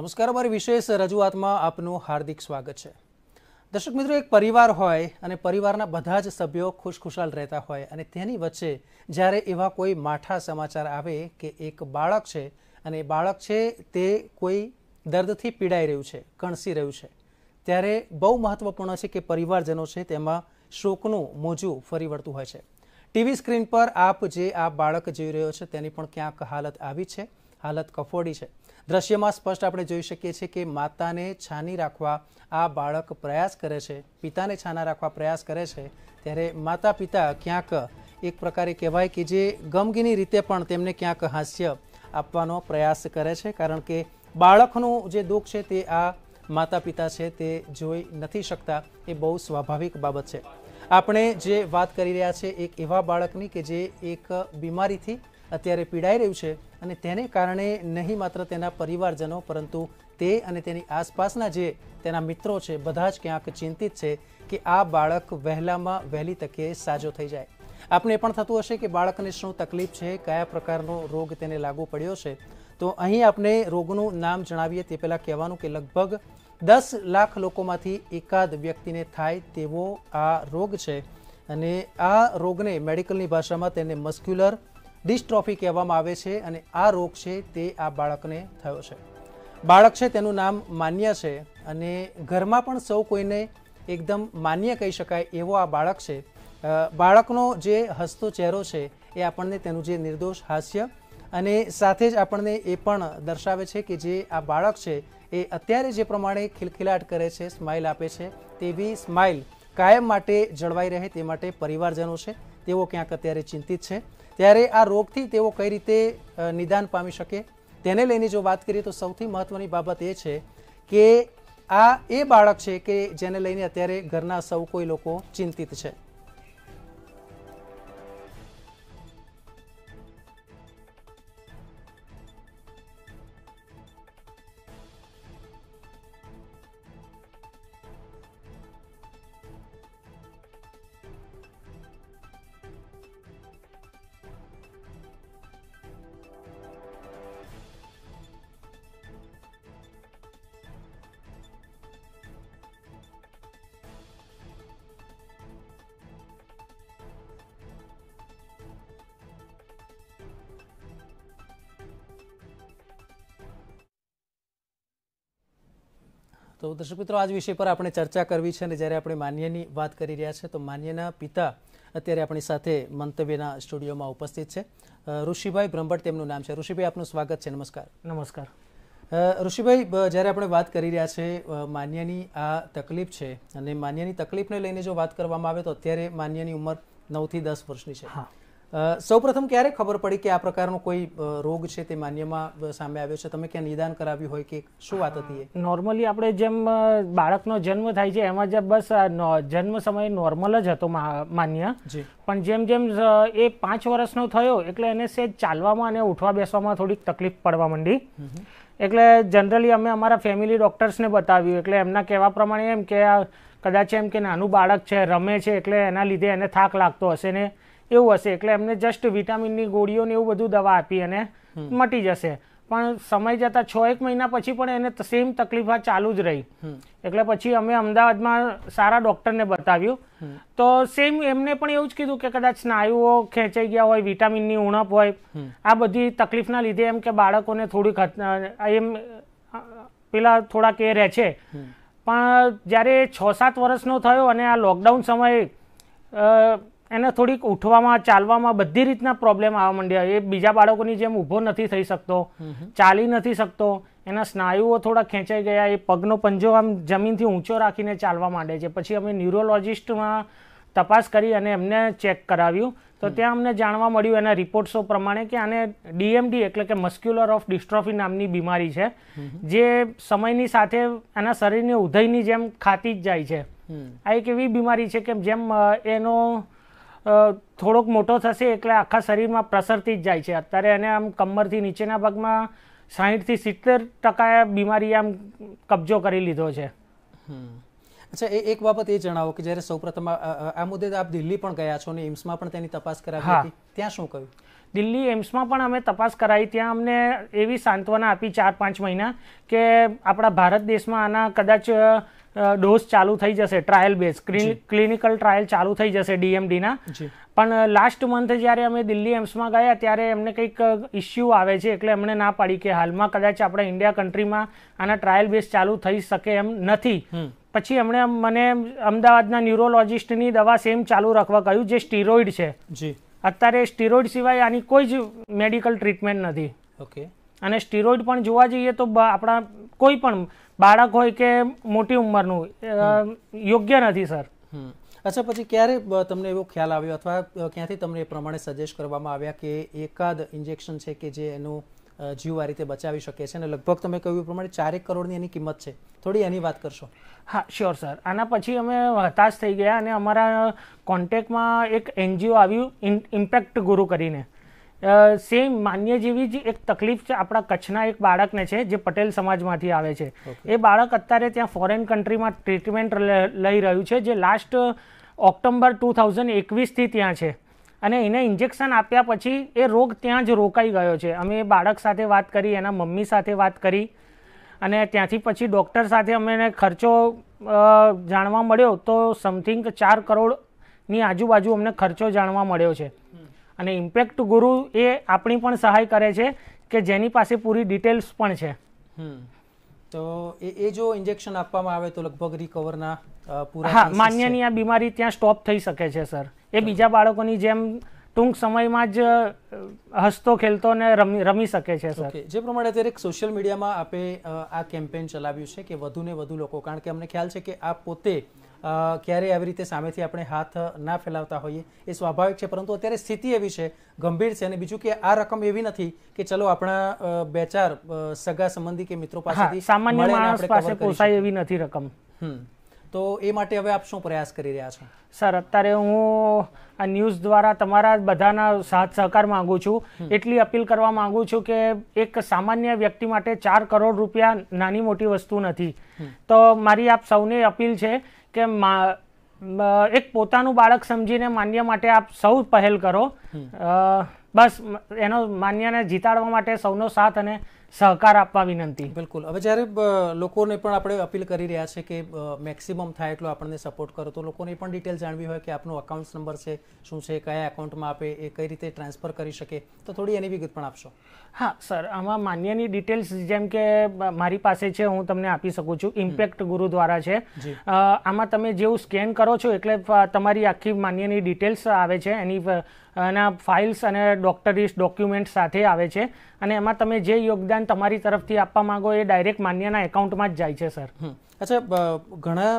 નમસ્કાર અમારી વિશેષ રજૂઆતમાં આપનું હાર્દિક સ્વાગત છે દર્શક મિત્રો એક પરિવાર હોય અને પરિવારના બધા જ સભ્યો ખુશખુશાલ રહેતા હોય અને તેની વચ્ચે જ્યારે એવા કોઈ માઠા સમાચાર આવે કે એક બાળક છે અને બાળક છે તે કોઈ દર્દથી પીડાઈ રહ્યું છે કણસી રહ્યું છે ત્યારે બહુ મહત્વપૂર્ણ છે કે પરિવારજનો છે તેમાં શોકનું મોજું ફરી વળતું હોય છે ટીવી સ્ક્રીન પર આપ જે આ બાળક જોઈ રહ્યો છે તેની પણ ક્યાંક હાલત આવી છે હાલત કફોડી છે દ્રશ્યમાં સ્પષ્ટ આપણે જોઈ શકીએ છીએ કે માતાને છાની રાખવા આ બાળક પ્રયાસ કરે છે પિતાને છાના રાખવા પ્રયાસ કરે છે ત્યારે માતા પિતા ક્યાંક એક પ્રકારે કહેવાય કે જે ગમગીની રીતે પણ તેમને ક્યાંક હાસ્ય આપવાનો પ્રયાસ કરે છે કારણ કે બાળકનું જે દુઃખ છે તે આ માતા પિતા છે તે જોઈ નથી શકતા એ બહુ સ્વાભાવિક બાબત છે આપણે જે વાત કરી રહ્યા છે એક એવા બાળકની કે જે એક બીમારીથી અત્યારે પીડાઈ રહ્યું છે અને તેને કારણે નહીં માત્ર તેના પરિવારજનો પરંતુ તે અને તેની આસપાસના જે તેના મિત્રો છે બધા જ ક્યાંક ચિંતિત છે કે આ બાળક વહેલામાં વહેલી તકે સાજો થઈ જાય આપને પણ થતું હશે કે બાળકને શું તકલીફ છે કયા પ્રકારનો રોગ તેને લાગુ પડ્યો છે તો અહીં આપણે રોગનું નામ જણાવીએ તે પહેલાં કહેવાનું કે લગભગ દસ લાખ લોકોમાંથી એકાદ વ્યક્તિને થાય તેવો આ રોગ છે અને આ રોગને મેડિકલની ભાષામાં તેને મસ્ક્યુલર ડિસ્ટ્રોફી કહેવામાં આવે છે અને આ રોગ છે તે આ બાળકને થયો છે બાળક છે તેનું નામ માન્ય છે અને ઘરમાં પણ સૌ કોઈને એકદમ માન્ય કહી શકાય એવો આ બાળક છે બાળકનો જે હસતો ચહેરો છે એ આપણને તેનું જે નિર્દોષ હાસ્ય અને સાથે જ આપણને એ પણ દર્શાવે છે કે જે આ બાળક છે એ અત્યારે જે પ્રમાણે ખિલખિલાટ કરે છે સ્માઇલ આપે છે તેવી સ્માઇલ કાયમ માટે જળવાઈ રહે તે માટે પરિવારજનો છે તેઓ ક્યાંક અત્યારે ચિંતિત છે ત્યારે આ રોગથી તેઓ કઈ રીતે નિદાન પામી શકે તેને લઈને જો વાત કરીએ તો સૌથી મહત્ત્વની બાબત એ છે કે આ એ બાળક છે કે જેને લઈને અત્યારે ઘરના સૌ કોઈ લોકો ચિંતિત છે દર્શક મિત્રો આજ વિષય પર આપણે ચર્ચા કરવી છે અને જ્યારે આપણે માન્યની વાત કરી રહ્યા છે તો માન્યના પિતા અત્યારે આપણી સાથે મંતવ્યના સ્ટુડિયોમાં ઉપસ્થિત છે ઋષિભાઈ બ્રહ્મભટ્ટ તેમનું નામ છે ઋષિભાઈ આપનું સ્વાગત છે નમસ્કાર નમસ્કાર ઋષિભાઈ જ્યારે આપણે વાત કરી રહ્યા છે માન્યની આ તકલીફ છે અને માન્યની તકલીફને લઈને જો વાત કરવામાં આવે તો અત્યારે માન્યની ઉંમર નવથી દસ વર્ષની છે હા સૌપ્રથમ ક્યારે ખબર પડી કે આ પ્રકારનો કોઈ રોગ છે તે માન્યમાં સામે આવ્યો છે તમે ક્યાં નિદાન કરાવ્યું હોય કે શું વાત હતી નોર્મલી આપણે જેમ બાળકનો જન્મ થાય છે એમાં જે બસ જન્મ સમય નોર્મલ જ હતો માન્ય પણ જેમ જેમ એ પાંચ વર્ષનો થયો એટલે એને સેજ ચાલવામાં અને ઉઠવા બેસવામાં થોડીક તકલીફ પડવા માંડી એટલે જનરલી અમે અમારા ફેમિલી ડૉક્ટર્સને બતાવ્યું એટલે એમના કહેવા પ્રમાણે એમ કે કદાચ એમ કે નાનું બાળક છે રમે છે એટલે એના લીધે એને થાક લાગતો હશે ને એવું હશે એટલે એમને જસ્ટ વિટામિનની ગોળીઓ ને એવું બધું દવા આપી અને મટી જશે પણ સમય જતા છ એક મહિના પછી પણ એને સેમ તકલીફ આ ચાલુ જ રહી એટલે પછી અમે અમદાવાદમાં સારા ડોક્ટરને બતાવ્યું તો સેમ એમને પણ એવું જ કીધું કે કદાચ સ્નાયુઓ ખેંચાઈ ગયા હોય વિટામિનની ઉણપ હોય આ બધી તકલીફના લીધે એમ કે બાળકોને થોડીક એમ પેલા થોડાક એ રહે છે પણ જ્યારે છ સાત વર્ષનો થયો અને આ લોકડાઉન સમયે એને થોડીક ઉઠવામાં ચાલવામાં બધી રીતના પ્રોબ્લેમ આવવા માંડ્યા એ બીજા બાળકોની જેમ ઊભો નથી થઈ શકતો ચાલી નથી શકતો એના સ્નાયુઓ થોડા ખેંચાઈ ગયા એ પગનો પંજો આમ જમીનથી ઊંચો રાખીને ચાલવા માંડે છે પછી અમે ન્યુરોલોજિસ્ટમાં તપાસ કરી અને એમને ચેક કરાવ્યું તો ત્યાં અમને જાણવા મળ્યું એના રિપોર્ટ્સો પ્રમાણે કે આને ડીએમડી એટલે કે મસ્ક્યુલર ઓફ ડિસ્ટ્રોફી નામની બીમારી છે જે સમયની સાથે એના શરીરને ઉધયની જેમ ખાતી જ જાય છે આ એક એવી બીમારી છે કે જેમ એનો થોડોક મોટો થશે એટલે આખા શરીરમાં પ્રસરતી જ જાય છે અત્યારે એને આમ કમરથી નીચેના ભાગમાં સાહીઠથી સિત્તેર ટકા બીમારી આમ કબજો કરી લીધો છે અચ્છા એ એક બાબત એ જણાવો કે જ્યારે સૌપ્રથમ આ મુદ્દે આપ દિલ્હી પણ ગયા છો ને એમ્સમાં પણ તેની તપાસ કરાવી હતી ત્યાં શું કહ્યું દિલ્હી એમ્સમાં પણ અમે તપાસ કરાવી ત્યાં અમને એવી સાંત્વના આપી ચાર પાંચ મહિના કે આપણા ભારત દેશમાં આના કદાચ ડોઝ ચાલુ થઈ જશે ટ્રાયલ બેઝ ક્લિનિકલ ટ્રાયલ ચાલુ થઈ જશે ડીએમડીના પણ લાસ્ટ મંથ જ્યારે અમે દિલ્હી એમ્સમાં ગયા ત્યારે એમને કંઈક ઇસ્યુ આવે છે એટલે એમણે ના પાડી કે હાલમાં કદાચ આપણે ઇન્ડિયા કન્ટ્રીમાં આના ટ્રાયલ બેઝ ચાલુ થઈ શકે એમ નથી પછી એમણે મને અમદાવાદના ન્યુરોલોજિસ્ટની દવા સેમ ચાલુ રાખવા કહ્યું જે સ્ટીરોઇડ છે અત્યારે સ્ટીરોઇડ સિવાય આની કોઈ જ મેડિકલ ટ્રીટમેન્ટ નથી ઓકે અને સ્ટીરોઇડ પણ જોવા જઈએ તો આપણા કોઈ પણ બાળક હોય કે મોટી ઉંમરનું યોગ્ય નથી સર અચ્છા પછી ક્યારે તમને એવો ખ્યાલ આવ્યો અથવા ક્યાંથી તમને એ પ્રમાણે સજેસ્ટ કરવામાં આવ્યા કે એકાદ ઇન્જેક્શન છે કે જે એનું જીવ આ રીતે બચાવી શકે છે અને લગભગ તમે કહ્યું પ્રમાણે ચારેક કરોડની એની કિંમત છે થોડી એની વાત કરશો હા શ્યોર સર આના પછી અમે હતાશ થઈ ગયા અને અમારા કોન્ટેક્ટમાં એક એનજીઓ આવ્યું ઇમ્પેક્ટ ગુરુ કરીને સેમ માન્ય જેવી જ એક તકલીફ છે આપણા કચ્છના એક બાળકને છે જે પટેલ સમાજમાંથી આવે છે એ બાળક અત્યારે ત્યાં ફોરેન કન્ટ્રીમાં ટ્રીટમેન્ટ લઈ રહ્યું છે જે લાસ્ટ ઓક્ટોબર ટુ થાઉઝન્ડ એકવીસથી ત્યાં છે અને એને ઇન્જેક્શન આપ્યા પછી એ રોગ ત્યાં જ રોકાઈ ગયો છે અમે એ બાળક સાથે વાત કરી એના મમ્મી સાથે વાત કરી અને ત્યાંથી પછી ડૉક્ટર સાથે અમે ખર્ચો જાણવા મળ્યો તો સમથિંગ ચાર કરોડની આજુબાજુ અમને ખર્ચો જાણવા મળ્યો છે અને ઇમ્પેક્ટ ગુરુ એ આપણી પણ સહાય કરે છે કે જેની પાસે પૂરી ડિટેલ્સ પણ છે તો એ એ જો ઇન્જેક્શન આપવામાં આવે તો લગભગ રિકવરના પૂરા હા માન્યની આ બીમારી ત્યાં સ્ટોપ થઈ શકે છે સર એ બીજા બાળકોની જેમ ટૂંક સમયમાં જ હસતો ખેલતો ને રમી રમી શકે છે સર જે પ્રમાણે અત્યારે એક સોશિયલ મીડિયામાં આપે આ કેમ્પેન ચલાવ્યું છે કે વધુ ને વધુ લોકો કારણ કે અમને ખ્યાલ છે કે આ પોતે ક્યારેય આવી રીતે સામેથી આપણે હાથ ના ફેલાવતા હોઈએ એ સ્વાભાવિક છે પરંતુ અત્યારે સ્થિતિ એવી છે ગંભીર છે અને બીજું કે આ રકમ એવી નથી કે ચલો આપણા બે ચાર સગા સંબંધી કે મિત્રો પાસેથી સામાન્ય માણસ પાસે પોસાય એવી નથી રકમ તો એ માટે હવે આપ શું પ્રયાસ કરી રહ્યા છો સર અત્યારે હું આ ન્યૂઝ દ્વારા તમારા બધાના સાથ સહકાર માંગુ છું એટલી અપીલ કરવા માંગુ છું કે એક સામાન્ય વ્યક્તિ માટે ચાર કરોડ રૂપિયા નાની મોટી વસ્તુ નથી તો મારી આપ સૌને અપીલ છે કે એક પોતાનું બાળક સમજીને માન્ય માટે આપ સૌ પહેલ કરો બસ એનો માન્યને જીતાડવા માટે સૌનો સાથ અને સહકાર આપવા વિનંતી બિલકુલ હવે જ્યારે લોકોને પણ આપણે અપીલ કરી રહ્યા છે કે મેક્સિમમ થાય એટલો આપણને સપોર્ટ કરો તો લોકોને પણ ડિટેલ જાણવી હોય કે આપનો અકાઉન્ટ નંબર છે શું છે કયા એકાઉન્ટમાં આપે એ કઈ રીતે ટ્રાન્સફર કરી શકે તો થોડી એની વિગત પણ આપશો હા સર આમાં માન્યની ડિટેલ્સ જેમ કે મારી પાસે છે હું તમને આપી શકું છું ઇમ્પેક્ટ ગુરુ દ્વારા છે આમાં તમે જેવું સ્કેન કરો છો એટલે તમારી આખી માન્યની ડિટેલ્સ આવે છે એની એના ફાઇલ્સ અને ડોક્ટરીસ ડોક્યુમેન્ટ સાથે આવે છે અને એમાં તમે જે યોગદાન યોગદાન તમારી તરફથી આપવા માંગો એ ડાયરેક્ટ માન્યના એકાઉન્ટમાં જ જાય છે સર અચ્છા ઘણા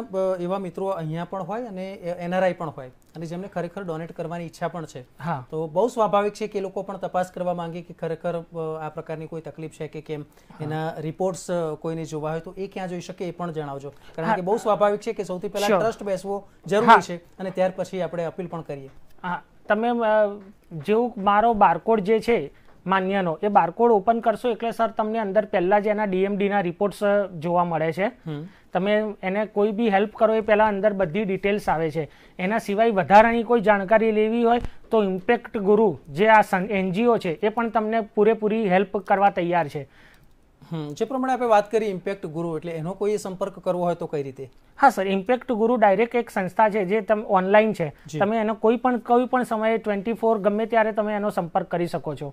એવા મિત્રો અહીંયા પણ હોય અને એનઆરઆઈ પણ હોય અને જેમને ખરેખર ડોનેટ કરવાની ઈચ્છા પણ છે હા તો બહુ સ્વાભાવિક છે કે એ લોકો પણ તપાસ કરવા માંગે કે ખરેખર આ પ્રકારની કોઈ તકલીફ છે કે કેમ એના રિપોર્ટ્સ કોઈને જોવા હોય તો એ ક્યાં જોઈ શકે એ પણ જણાવજો કારણ કે બહુ સ્વાભાવિક છે કે સૌથી પહેલા ટ્રસ્ટ બેસવો જરૂરી છે અને ત્યાર પછી આપણે અપીલ પણ કરીએ હા તમે જેવું મારો બારકોડ જે છે માન્યનો એ બારકોડ ઓપન કરશો એટલે સર તમને અંદર પહેલાં જ એના ડીએમડીના રિપોર્ટ્સ જોવા મળે છે તમે એને કોઈ બી હેલ્પ કરો એ પહેલાં અંદર બધી ડિટેલ્સ આવે છે એના સિવાય વધારાની કોઈ જાણકારી લેવી હોય તો ઇમ્પેક્ટ ગુરુ જે આ એનજીઓ છે એ પણ તમને પૂરેપૂરી હેલ્પ કરવા તૈયાર છે જે પ્રમાણે આપણે વાત કરી ઇમ્પેક્ટ ગુરુ એટલે એનો કોઈ સંપર્ક કરવો હોય તો કઈ રીતે હા સર ઇમ્પેક્ટ ગુરુ ડાયરેક્ટ એક સંસ્થા છે જે તમે ઓનલાઈન છે તમે એનો કોઈ પણ કોઈ પણ સમયે ટ્વેન્ટી ફોર ગમે ત્યારે તમે એનો સંપર્ક કરી શકો છો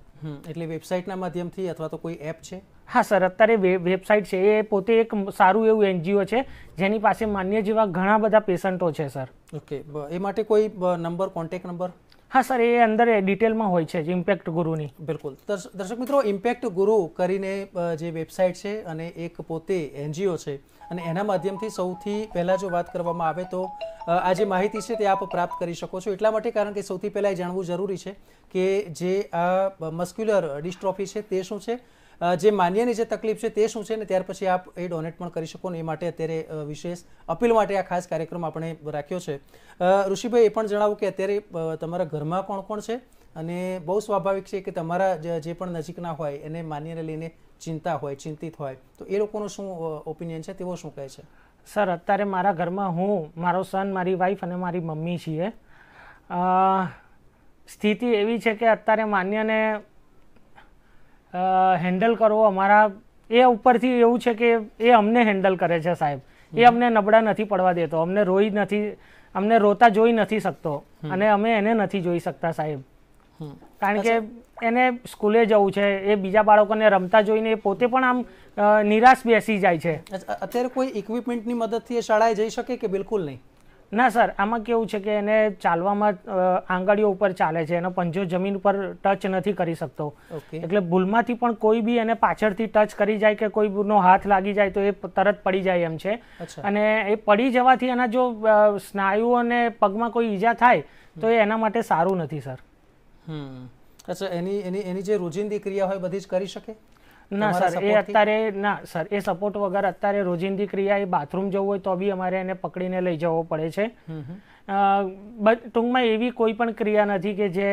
એટલે વેબસાઇટના માધ્યમથી અથવા તો કોઈ એપ છે હા સર અત્યારે વેબસાઇટ છે એ પોતે એક સારું એવું એનજીઓ છે જેની પાસે માન્ય જેવા ઘણા બધા પેશન્ટો છે સર ઓકે એ માટે કોઈ નંબર કોન્ટેક્ટ નંબર હા સર એ અંદર ડિટેલમાં હોય છે ઇમ્પેક્ટ ગુરુની બિલકુલ દર્શક મિત્રો ઇમ્પેક્ટ ગુરુ કરીને જે વેબસાઇટ છે અને એક પોતે એનજીઓ છે અને એના માધ્યમથી સૌથી પહેલાં જો વાત કરવામાં આવે તો આ જે માહિતી છે તે આપ પ્રાપ્ત કરી શકો છો એટલા માટે કારણ કે સૌથી પહેલાં એ જાણવું જરૂરી છે કે જે આ મસ્ક્યુલર ડિસ્ટ્રોફી છે તે શું છે જે માન્યની જે તકલીફ છે તે શું છે ને ત્યાર પછી આપ એ ડોનેટ પણ કરી શકો ને એ માટે અત્યારે વિશેષ અપીલ માટે આ ખાસ કાર્યક્રમ આપણે રાખ્યો છે ઋષિભાઈ એ પણ જણાવું કે અત્યારે તમારા ઘરમાં કોણ કોણ છે અને બહુ સ્વાભાવિક છે કે તમારા જે પણ નજીકના હોય એને માન્યને લઈને ચિંતા હોય ચિંતિત હોય તો એ લોકોનું શું ઓપિનિયન છે તેઓ શું કહે છે સર અત્યારે મારા ઘરમાં હું મારો સન મારી વાઈફ અને મારી મમ્મી છીએ સ્થિતિ એવી છે કે અત્યારે માન્યને હેન્ડલ કરવો અમારા એ ઉપરથી એવું છે કે એ અમને હેન્ડલ કરે છે સાહેબ એ અમને નબળા નથી પડવા દેતો અમને રોઈ નથી અમને રોતા જોઈ નથી શકતો અને અમે એને નથી જોઈ શકતા સાહેબ કારણ કે એને સ્કૂલે જવું છે એ બીજા બાળકોને રમતા જોઈને એ પોતે પણ આમ નિરાશ બેસી જાય છે અત્યારે કોઈ ઇક્વિપમેન્ટની મદદથી એ શાળાએ જઈ શકે કે બિલકુલ નહીં ના સર આમાં કેવું છે કે એને ચાલવામાં આંગળીઓ ઉપર ચાલે છે એનો પંજો જમીન ઉપર ટચ નથી કરી શકતો એટલે ભૂલમાંથી પણ કોઈ બી એને પાછળથી ટચ કરી જાય કે કોઈ કોઈનો હાથ લાગી જાય તો એ તરત પડી જાય એમ છે અને એ પડી જવાથી એના જો સ્નાયુઓ અને પગમાં કોઈ ઈજા થાય તો એ એના માટે સારું નથી સર હમ અચ્છા એની એની એની જે રોજિંદી ક્રિયા હોય બધી જ કરી શકે ના સર એ અત્યારે ના સર એ સપોર્ટ વગર અત્યારે રોજિંદી ક્રિયા એ બાથરૂમ જવું હોય તો બી અમારે એને પકડીને લઈ જવો પડે છે ટૂંકમાં એવી કોઈ પણ ક્રિયા નથી કે જે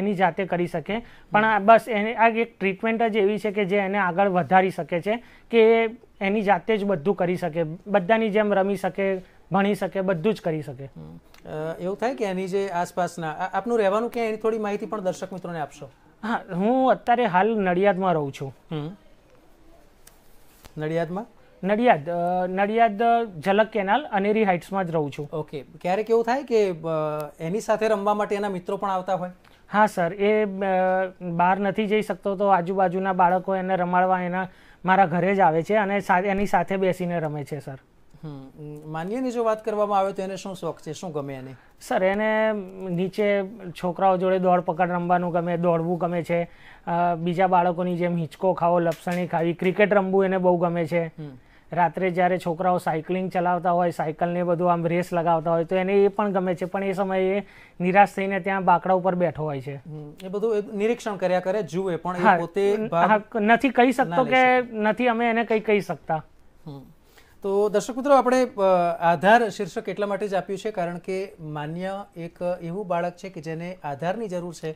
એની જાતે કરી શકે પણ બસ એને આ એક ટ્રીટમેન્ટ જ એવી છે કે જે એને આગળ વધારી શકે છે કે એની જાતે જ બધું કરી શકે બધાની જેમ રમી શકે ભણી શકે બધું જ કરી શકે એવું થાય કે એની જે આસપાસના આપનું રહેવાનું ક્યાં એની થોડી માહિતી પણ દર્શક મિત્રોને આપશો હા હું અત્યારે હાલ નડિયાદમાં રહું છું નડિયાદમાં નડિયાદ નડિયાદ ઝલક કેનાલ અનેરી હાઇટ્સમાં જ રહું છું ઓકે ક્યારેક એવું થાય કે એની સાથે રમવા માટે એના મિત્રો પણ આવતા હોય હા સર એ બહાર નથી જઈ શકતો તો આજુબાજુના બાળકો એને રમાડવા એના મારા ઘરે જ આવે છે અને એની સાથે બેસીને રમે છે સર માન્યની જો વાત કરવામાં આવે તો એને શું શોખ છે શું ગમે એને સર એને નીચે છોકરાઓ જોડે દોડ પકડ રમવાનું ગમે દોડવું ગમે છે બીજા બાળકોની જેમ હિંચકો ખાવો લપસણી ખાવી ક્રિકેટ રમવું એને બહુ ગમે છે રાત્રે જ્યારે છોકરાઓ સાયકલિંગ ચલાવતા હોય સાયકલને બધું આમ રેસ લગાવતા હોય તો એને એ પણ ગમે છે પણ એ સમયે નિરાશ થઈને ત્યાં બાકડા ઉપર બેઠો હોય છે એ બધું નિરીક્ષણ કર્યા કરે જુએ પણ પોતે નથી કહી શકતો કે નથી અમે એને કઈ કહી શકતા તો દર્શક મિત્રો આપણે આધાર શીર્ષક એટલા માટે જ આપ્યું છે કારણ કે માન્ય એક એવું બાળક છે કે જેને આધારની જરૂર છે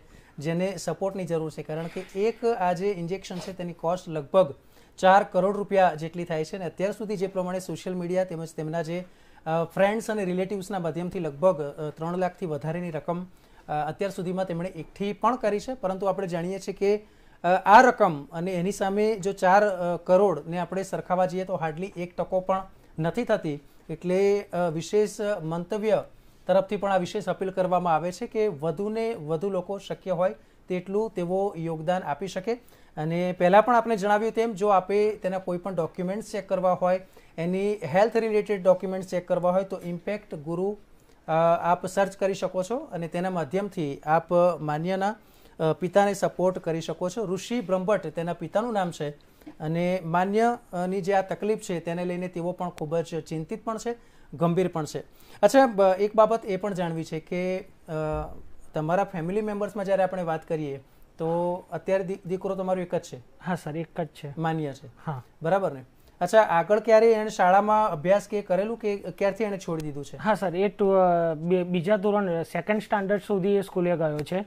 જેને સપોર્ટની જરૂર છે કારણ કે એક આ જે ઇન્જેક્શન છે તેની કોસ્ટ લગભગ ચાર કરોડ રૂપિયા જેટલી થાય છે અને અત્યાર સુધી જે પ્રમાણે સોશિયલ મીડિયા તેમજ તેમના જે ફ્રેન્ડ્સ અને રિલેટિવ્સના માધ્યમથી લગભગ ત્રણ લાખથી વધારેની રકમ અત્યાર સુધીમાં તેમણે એકઠી પણ કરી છે પરંતુ આપણે જાણીએ છીએ કે આ રકમ અને એની સામે જો ચાર કરોડને આપણે સરખાવા જઈએ તો હાર્ડલી એક ટકો પણ નથી થતી એટલે વિશેષ મંતવ્ય તરફથી પણ આ વિશેષ અપીલ કરવામાં આવે છે કે વધુને વધુ લોકો શક્ય હોય તેટલું તેઓ યોગદાન આપી શકે અને પહેલાં પણ આપણે જણાવ્યું તેમ જો આપે તેના કોઈ પણ ડોક્યુમેન્ટ્સ ચેક કરવા હોય એની હેલ્થ રિલેટેડ ડોક્યુમેન્ટ્સ ચેક કરવા હોય તો ઇમ્પેક્ટ ગુરુ આપ સર્ચ કરી શકો છો અને તેના માધ્યમથી આપ માન્યના પિતાને સપોર્ટ કરી શકો છો ઋષિ બ્રહ્મભટ્ટ તેના પિતાનું નામ છે અને માન્યની જે આ તકલીફ છે તેને લઈને તેઓ પણ ખૂબ જ ચિંતિત પણ છે ગંભીર પણ છે અચ્છા એક બાબત એ પણ જાણવી છે કે તમારા ફેમિલી મેમ્બર્સમાં જ્યારે આપણે વાત કરીએ તો અત્યારે દીકરો તમારો એક જ છે હા સર એક જ છે માન્ય છે હા બરાબર ને અચ્છા આગળ ક્યારે એને શાળામાં અભ્યાસ કે કરેલું કે ક્યારથી એને છોડી દીધું છે હા સર એ બીજા ધોરણ સેકન્ડ સ્ટાન્ડર્ડ સુધી એ સ્કૂલે ગયો છે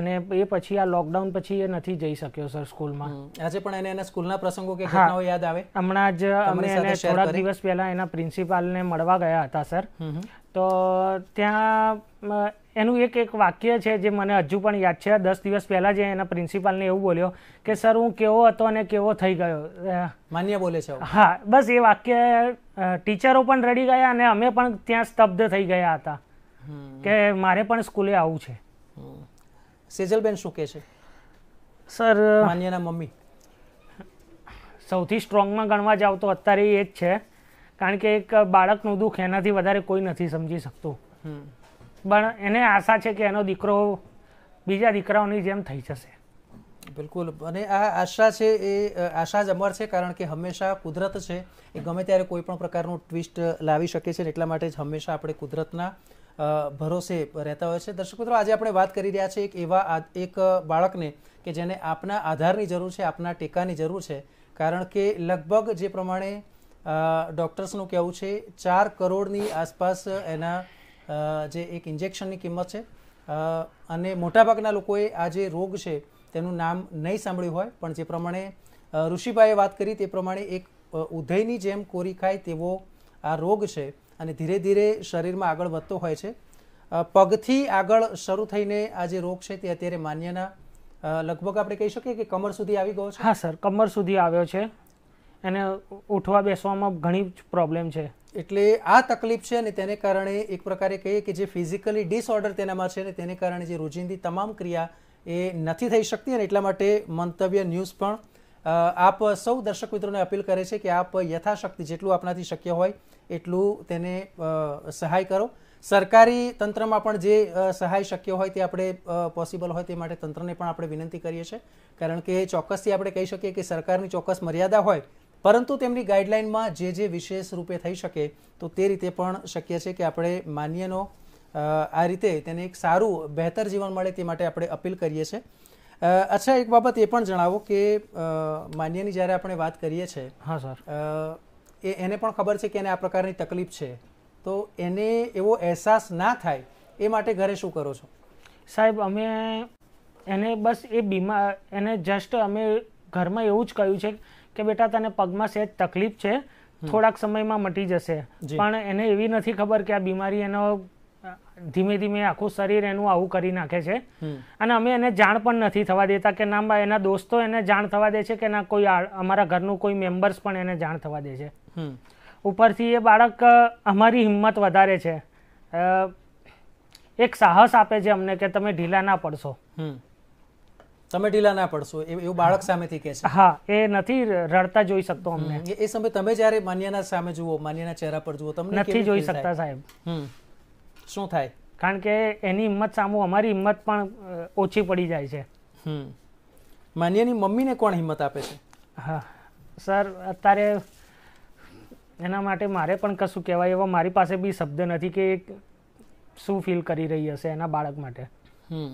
અને એ પછી આ લોકડાઉન પછી એ નથી જઈ શક્યો સર સ્કૂલમાં આજે પણ એને એના સ્કૂલના પ્રસંગો કે ઘટનાઓ યાદ આવે હમણાં જ અમે એને થોડા દિવસ પહેલા એના પ્રિન્સિપાલને મળવા ગયા હતા સર તો ત્યાં એનું એક એક વાક્ય છે જે મને હજુ પણ યાદ છે દસ દિવસ પહેલાં જે એના પ્રિન્સિપાલને એવું બોલ્યો કે સર હું કેવો હતો અને કેવો થઈ ગયો માન્ય બોલે છે હા બસ એ વાક્ય ટીચરો પણ રડી ગયા અને અમે પણ ત્યાં સ્તબ્ધ થઈ ગયા હતા કે મારે પણ સ્કૂલે આવવું છે સેજલબેન શું કહે છે સર માન્યના મમ્મી સૌથી સ્ટ્રોંગમાં ગણવા જાવ તો અત્યારે એ જ છે કારણ કે એક બાળકનું દુઃખ એનાથી વધારે કોઈ નથી સમજી શકતું પણ એને આશા છે કે એનો દીકરો બીજા દીકરાઓની જેમ થઈ જશે બિલકુલ અને આ આશા છે એ આશા જ અમર છે કારણ કે હંમેશા કુદરત છે એ ગમે ત્યારે કોઈ પણ પ્રકારનું ટ્વિસ્ટ લાવી શકે છે એટલા માટે જ હંમેશા આપણે કુદરતના ભરોસે રહેતા હોય છે દર્શક મિત્રો આજે આપણે વાત કરી રહ્યા છીએ એક એવા એક બાળકને કે જેને આપના આધારની જરૂર છે આપના ટેકાની જરૂર છે કારણ કે લગભગ જે પ્રમાણે ડૉક્ટર્સનું કહેવું છે ચાર કરોડની આસપાસ એના જે એક ઇન્જેક્શનની કિંમત છે અને મોટાભાગના લોકોએ આ જે રોગ છે તેનું નામ નહીં સાંભળ્યું હોય પણ જે પ્રમાણે ઋષિભાઈએ વાત કરી તે પ્રમાણે એક ઉધયની જેમ કોરી ખાય તેવો આ રોગ છે અને ધીરે ધીરે શરીરમાં આગળ વધતો હોય છે પગથી આગળ શરૂ થઈને આ જે રોગ છે તે અત્યારે માન્યના લગભગ આપણે કહી શકીએ કે કમર સુધી આવી ગયો છે હા સર કમર સુધી આવ્યો છે એને ઉઠવા બેસવામાં ઘણી જ પ્રોબ્લેમ છે એટલે આ તકલીફ છે અને તેને કારણે એક પ્રકારે કહીએ કે જે ફિઝિકલી ડિસઓર્ડર તેનામાં છે ને તેને કારણે જે રોજિંદી તમામ ક્રિયા એ નથી થઈ શકતી અને એટલા માટે મંતવ્ય ન્યૂઝ પણ આપ સૌ દર્શક મિત્રોને અપીલ કરે છે કે આપ યથાશક્તિ જેટલું આપનાથી શક્ય હોય એટલું તેને સહાય કરો સરકારી તંત્રમાં પણ જે સહાય શક્ય હોય તે આપણે પોસિબલ હોય તે માટે તંત્રને પણ આપણે વિનંતી કરીએ છીએ કારણ કે ચોક્કસથી આપણે કહી શકીએ કે સરકારની ચોક્કસ મર્યાદા હોય પરંતુ તેમની ગાઈડલાઇનમાં જે જે વિશેષ રૂપે થઈ શકે તો તે રીતે પણ શક્ય છે કે આપણે માન્યનો આ રીતે તેને એક સારું બહેતર જીવન મળે તે માટે આપણે અપીલ કરીએ છીએ અચ્છા એક બાબત એ પણ જણાવો કે માન્યની જ્યારે આપણે વાત કરીએ છીએ હા સર એ એને પણ ખબર છે કે એને આ પ્રકારની તકલીફ છે તો એને એવો અહેસાસ ના થાય એ માટે ઘરે શું કરો છો સાહેબ અમે એને બસ એ બીમાર એને જસ્ટ અમે ઘરમાં એવું જ કહ્યું છે કે બેટા તને પગમાં સહેજ તકલીફ છે થોડાક સમયમાં મટી જશે પણ એને એવી નથી ખબર કે આ બીમારી એનો ધીમે ધીમે આખું શરીર એનું આવું કરી નાખે છે અને અમે એને જાણ પણ નથી થવા દેતા કે ના એના દોસ્તો એને જાણ થવા દે છે કે ના કોઈ અમારા ઘરનું કોઈ મેમ્બર્સ પણ એને જાણ થવા દે છે ઉપરથી એ બાળક અમારી હિંમત વધારે છે એક સાહસ આપે છે અમને કે તમે ઢીલા ના પડશો તમે ના પડશો એવું બાળક સામેથી કે છે હા એ નથી રડતા જોઈ શકતો અમને એ સમય તમે જ્યારે માન્યના સામે જુઓ માન્યના ચહેરા પર જુઓ તમને નથી જોઈ શકતા સાહેબ શું થાય કારણ કે એની હિંમત સામુ અમારી હિંમત પણ ઓછી પડી જાય છે માન્યાની મમ્મીને કોણ હિંમત આપે છે હા સર અત્યારે એના માટે મારે પણ કશું કહેવાય એવા મારી પાસે બી શબ્દ નથી કે શું ફીલ કરી રહી હશે એના બાળક માટે હમ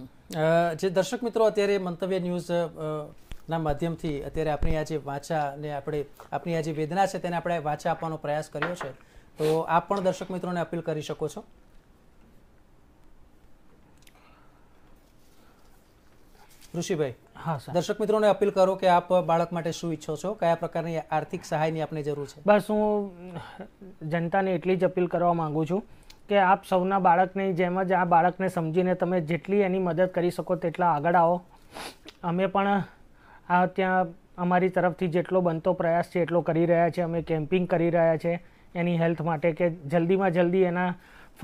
જે દર્શક મિત્રો અત્યારે મંતવ્ય ન્યૂઝ ના માધ્યમથી અત્યારે આપણી આ જે વાંચા વાંચાને આપણે આપણી આ જે વેદના છે તેને આપણે વાંચા આપવાનો પ્રયાસ કર્યો છે તો આપ પણ દર્શક મિત્રોને અપીલ કરી શકો છો ઋષિભાઈ હા દર્શક મિત્રોને અપીલ કરો કે આપ બાળક માટે શું ઈચ્છો છો કયા પ્રકારની આર્થિક સહાયની આપને જરૂર છે બસ હું જનતાને એટલી જ અપીલ કરવા માંગુ છું કે આપ સૌના બાળકની જેમ જ આ બાળકને સમજીને તમે જેટલી એની મદદ કરી શકો તેટલા આગળ આવો અમે પણ આ ત્યાં અમારી તરફથી જેટલો બનતો પ્રયાસ છે એટલો કરી રહ્યા છે અમે કેમ્પિંગ કરી રહ્યા છે એની હેલ્થ માટે કે જલ્દીમાં જલ્દી એના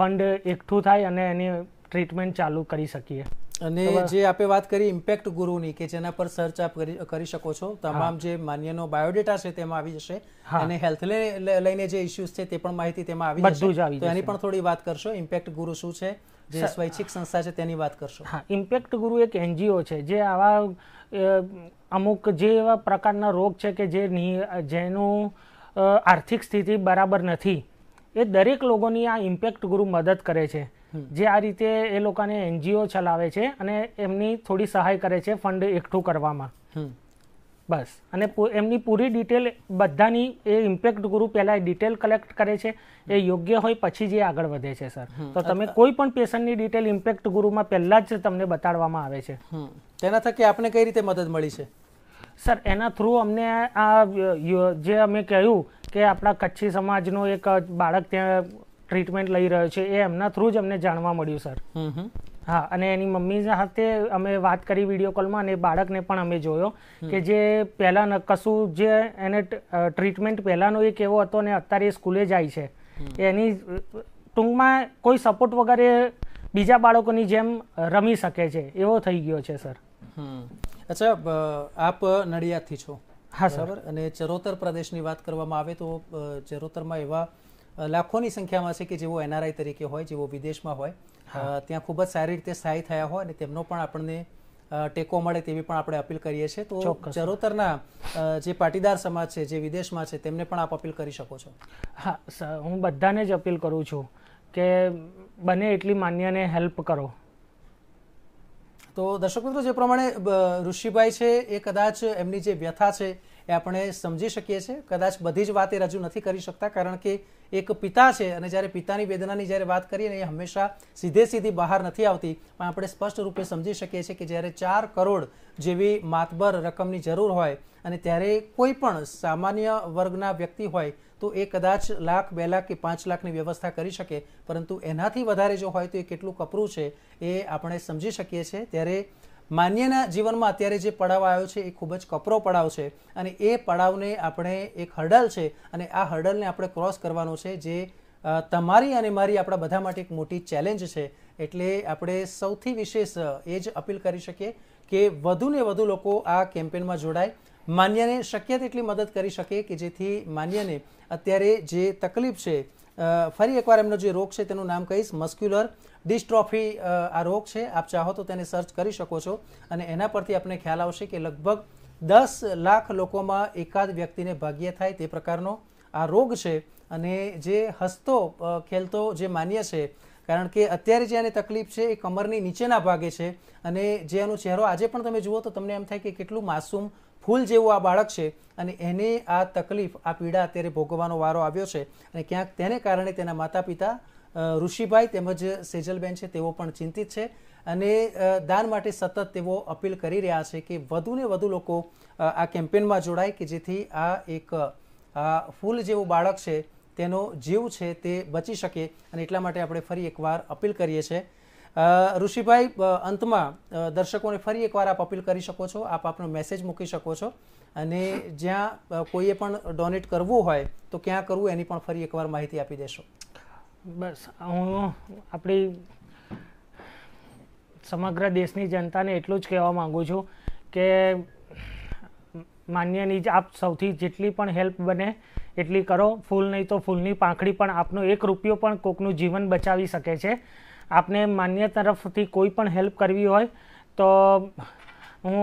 ફંડ એકઠું થાય અને એની ટ્રીટમેન્ટ ચાલુ કરી શકીએ અને જે આપે વાત કરી ઇમ્પેક્ટ ગુરુની કે જેના પર સર્ચ આપ કરી શકો છો તમામ જે માન્યનો બાયોડેટા છે તેમાં આવી જશે અને હેલ્થ લઈને જે ઇશ્યુઝ છે તે પણ માહિતી તેમાં આવી જશે તો એની પણ થોડી વાત કરશો ઇમ્પેક્ટ ગુરુ શું છે જે સ્વૈચ્છિક સંસ્થા છે તેની વાત કરશો હા ઇમ્પેક્ટ ગુરુ એક એનજીઓ છે જે આવા અમુક જે એવા પ્રકારના રોગ છે કે જે જેનું આર્થિક સ્થિતિ બરાબર નથી એ દરેક લોકોની આ ઇમ્પેક્ટ ગુરુ મદદ કરે છે જે આ રીતે એ લોકોને એનજીઓ ચલાવે છે અને એમની થોડી સહાય કરે છે ફંડ એકઠું કરવામાં બસ અને એમની પૂરી ડિટેલ બધાની એ ઇમ્પેક્ટ ગુરુ પહેલાં ડિટેલ કલેક્ટ કરે છે એ યોગ્ય હોય પછી જે આગળ વધે છે સર તો તમે કોઈ પણ પેશન્ટની ડિટેલ ઇમ્પેક્ટ ગુરુમાં પહેલાં જ તમને બતાડવામાં આવે છે તેના થકી આપને કઈ રીતે મદદ મળી છે સર એના થ્રુ અમને આ જે અમે કહ્યું કે આપણા કચ્છી સમાજનો એક બાળક ત્યાં ટ્રીટમેન્ટ લઈ રહ્યો છે એ એમના થ્રુ જ અમને જાણવા મળ્યું સર હા અને એની મમ્મી સાથે અમે વાત કરી વિડીયો કોલમાં અને બાળકને પણ અમે જોયો કે જે પહેલાં કશું જે એને ટ્રીટમેન્ટ પહેલાંનો એક એવો હતો અને અત્યારે એ સ્કૂલે જાય છે એની ટૂંકમાં કોઈ સપોર્ટ વગર એ બીજા બાળકોની જેમ રમી શકે છે એવો થઈ ગયો છે સર અચ્છા આપ નડિયાદથી છો હા સર અને ચરોતર પ્રદેશની વાત કરવામાં આવે તો ચરોતરમાં એવા લાખોની સંખ્યામાં છે કે જેઓ એનઆરઆઈ તરીકે હોય જેઓ વિદેશમાં હોય ત્યાં ખૂબ જ સારી રીતે સ્થાયી થયા હોય અને તેમનો પણ આપણને ટેકો મળે તેવી પણ આપણે અપીલ કરીએ છીએ તો ચરોતરના જે પાટીદાર સમાજ છે જે વિદેશમાં છે તેમને પણ આપ અપીલ કરી શકો છો હા હું બધાને જ અપીલ કરું છું કે બને એટલી માન્યને હેલ્પ કરો તો દર્શક મિત્રો જે પ્રમાણે ઋષિભાઈ છે એ કદાચ એમની જે વ્યથા છે એ આપણે સમજી શકીએ છીએ કદાચ બધી જ વાત એ રજૂ નથી કરી શકતા કારણ કે એક પિતા છે અને જ્યારે પિતાની વેદનાની જ્યારે વાત કરીએ એ હંમેશા સીધે સીધી બહાર નથી આવતી પણ આપણે સ્પષ્ટ રૂપે સમજી શકીએ છીએ કે જ્યારે ચાર કરોડ જેવી માતબર રકમની જરૂર હોય અને ત્યારે કોઈ પણ સામાન્ય વર્ગના વ્યક્તિ હોય તો એ કદાચ લાખ બે લાખ કે પાંચ લાખની વ્યવસ્થા કરી શકે પરંતુ એનાથી વધારે જો હોય તો એ કેટલું કપરું છે એ આપણે સમજી શકીએ છીએ ત્યારે માન્યના જીવનમાં અત્યારે જે પડાવ આવ્યો છે એ ખૂબ જ કપરો પડાવ છે અને એ પડાવને આપણે એક હર્ડલ છે અને આ હર્ડલને આપણે ક્રોસ કરવાનો છે જે તમારી અને મારી આપણા બધા માટે એક મોટી ચેલેન્જ છે એટલે આપણે સૌથી વિશેષ એ જ અપીલ કરી શકીએ કે વધુને વધુ લોકો આ કેમ્પેનમાં જોડાય માન્યને શક્ય તેટલી મદદ કરી શકે કે જેથી માન્યને અત્યારે જે તકલીફ છે ફરી એકવાર એમનો જે રોગ છે તેનું નામ કહીશ મસ્ક્યુલર ડિસ્ટ્રોફી આ રોગ છે આપ ચાહો તો તેને સર્ચ કરી શકો છો અને એના પરથી આપને ખ્યાલ આવશે કે લગભગ દસ લાખ લોકોમાં એકાદ વ્યક્તિને ભાગ્ય થાય તે પ્રકારનો આ રોગ છે અને જે હસતો ખેલતો જે માન્ય છે કારણ કે અત્યારે જે આને તકલીફ છે એ કમરની નીચેના ભાગે છે અને જે એનો ચહેરો આજે પણ તમે જુઓ તો તમને એમ થાય કે કેટલું માસૂમ ફૂલ જેવું આ બાળક છે અને એને આ તકલીફ આ પીડા અત્યારે ભોગવવાનો વારો આવ્યો છે અને ક્યાંક તેને કારણે તેના માતા પિતા ઋષિભાઈ તેમજ સેજલબેન છે તેઓ પણ ચિંતિત છે અને દાન માટે સતત તેઓ અપીલ કરી રહ્યા છે કે વધુને વધુ લોકો આ કેમ્પેનમાં જોડાય કે જેથી આ એક ફૂલ જેવું બાળક છે તેનો જીવ છે તે બચી શકે અને એટલા માટે આપણે ફરી એકવાર અપીલ કરીએ છીએ ઋષિભાઈ અંતમાં દર્શકોને ફરી એકવાર આપ અપીલ કરી શકો છો આપ આપનો મેસેજ મૂકી શકો છો અને જ્યાં કોઈએ પણ ડોનેટ કરવું હોય તો ક્યાં કરવું એની પણ ફરી એકવાર માહિતી આપી દેશો બસ હું આપણી સમગ્ર દેશની જનતાને એટલું જ કહેવા માગું છું કે માન્યની જ આપ સૌથી જેટલી પણ હેલ્પ બને એટલી કરો ફૂલ નહીં તો ફૂલની પાંખડી પણ આપનો એક રૂપિયો પણ કોકનું જીવન બચાવી શકે છે આપને માન્ય તરફથી કોઈ પણ હેલ્પ કરવી હોય તો હું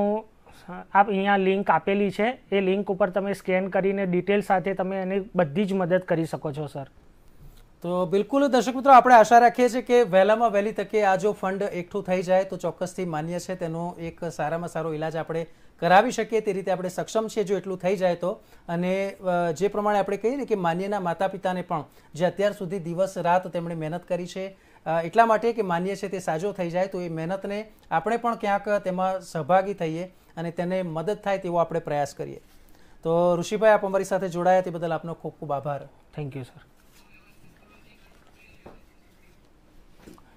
આપ અહીંયા લિંક આપેલી છે એ લિંક ઉપર તમે સ્કેન કરીને ડિટેલ સાથે તમે એની બધી જ મદદ કરી શકો છો સર તો બિલકુલ દર્શક મિત્રો આપણે આશા રાખીએ છીએ કે વહેલામાં વહેલી તકે આ જો ફંડ એકઠું થઈ જાય તો ચોક્કસથી માન્ય છે તેનો એક સારામાં સારો ઈલાજ આપણે કરાવી શકીએ તે રીતે આપણે સક્ષમ છીએ જો એટલું થઈ જાય તો અને જે પ્રમાણે આપણે કહીએ ને કે માન્યના માતા પિતાને પણ જે અત્યાર સુધી દિવસ રાત તેમણે મહેનત કરી છે એટલા માટે કે માનીએ છીએ તે સાજો થઈ જાય તો એ મહેનતને આપણે પણ ક્યાંક તેમાં સહભાગી થઈએ અને તેને મદદ થાય તેવો આપણે પ્રયાસ કરીએ તો ઋષિભાઈ આપ અમારી સાથે જોડાયા તે બદલ આપનો ખૂબ ખૂબ આભાર થેન્ક યુ સર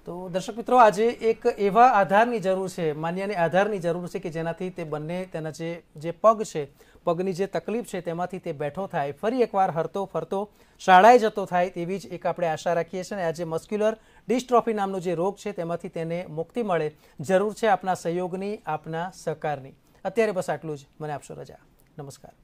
તો દર્શક મિત્રો આજે એક એવા આધારની જરૂર છે માન્યાને આધારની જરૂર છે કે જેનાથી તે બંને તેના જે પગ છે પગની જે તકલીફ છે તેમાંથી તે બેઠો થાય ફરી એકવાર હરતો ફરતો શાળાએ જતો થાય તેવી જ એક આપણે આશા રાખીએ છીએ અને આજે જે મસ્ક્યુલર ડિસ્ટ્રોફી નામનો જે રોગ છે તેમાંથી તેને મુક્તિ મળે જરૂર છે આપના સહયોગની આપના સહકારની અત્યારે બસ આટલું જ મને આપશો રજા નમસ્કાર